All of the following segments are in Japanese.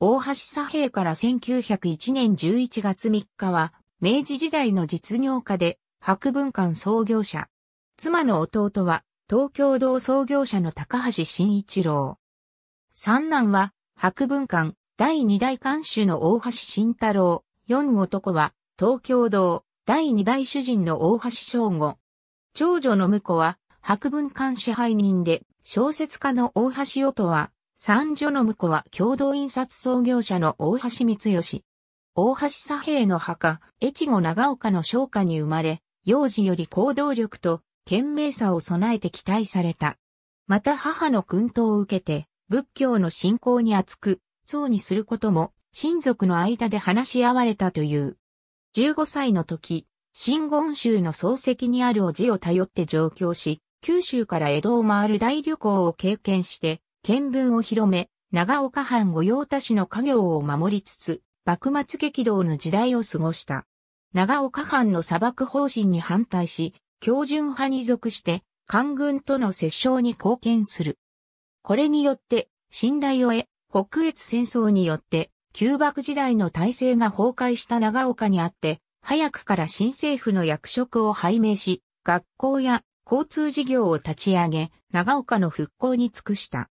大橋左平から1901年11月3日は、明治時代の実業家で、博文館創業者。妻の弟は、東京道創業者の高橋慎一郎。三男は、博文館、第二代監修の大橋慎太郎。四男は、東京道、第二代主人の大橋正吾。長女の婿は、博文館支配人で、小説家の大橋音は、三女の婿は共同印刷創業者の大橋光義。大橋左平の墓、越後長岡の商家に生まれ、幼児より行動力と懸命さを備えて期待された。また母の訓導を受けて、仏教の信仰に厚く、そうにすることも、親族の間で話し合われたという。15歳の時、新言衆の漱石にあるおじを頼って上京し、九州から江戸を回る大旅行を経験して、見聞を広め、長岡藩御用達の家業を守りつつ、幕末激動の時代を過ごした。長岡藩の砂漠方針に反対し、標準派に属して、官軍との折衝に貢献する。これによって、信頼を得、北越戦争によって、旧幕時代の体制が崩壊した長岡にあって、早くから新政府の役職を拝命し、学校や交通事業を立ち上げ、長岡の復興に尽くした。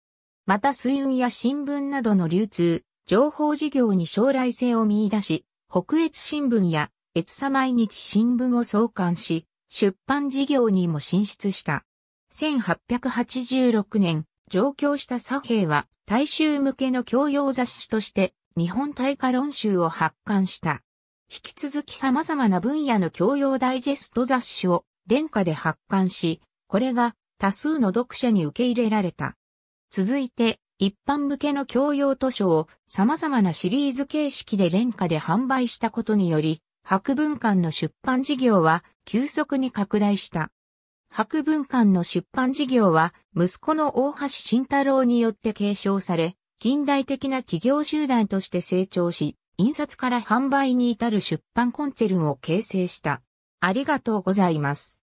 また水運や新聞などの流通、情報事業に将来性を見出し、北越新聞や越佐毎日新聞を創刊し、出版事業にも進出した。1886年、上京した佐兵は、大衆向けの教養雑誌として、日本大化論集を発刊した。引き続き様々な分野の教養ダイジェスト雑誌を、廉価で発刊し、これが多数の読者に受け入れられた。続いて、一般向けの教養図書を様々なシリーズ形式で廉価で販売したことにより、博文館の出版事業は急速に拡大した。博文館の出版事業は息子の大橋慎太郎によって継承され、近代的な企業集団として成長し、印刷から販売に至る出版コンツェルンを形成した。ありがとうございます。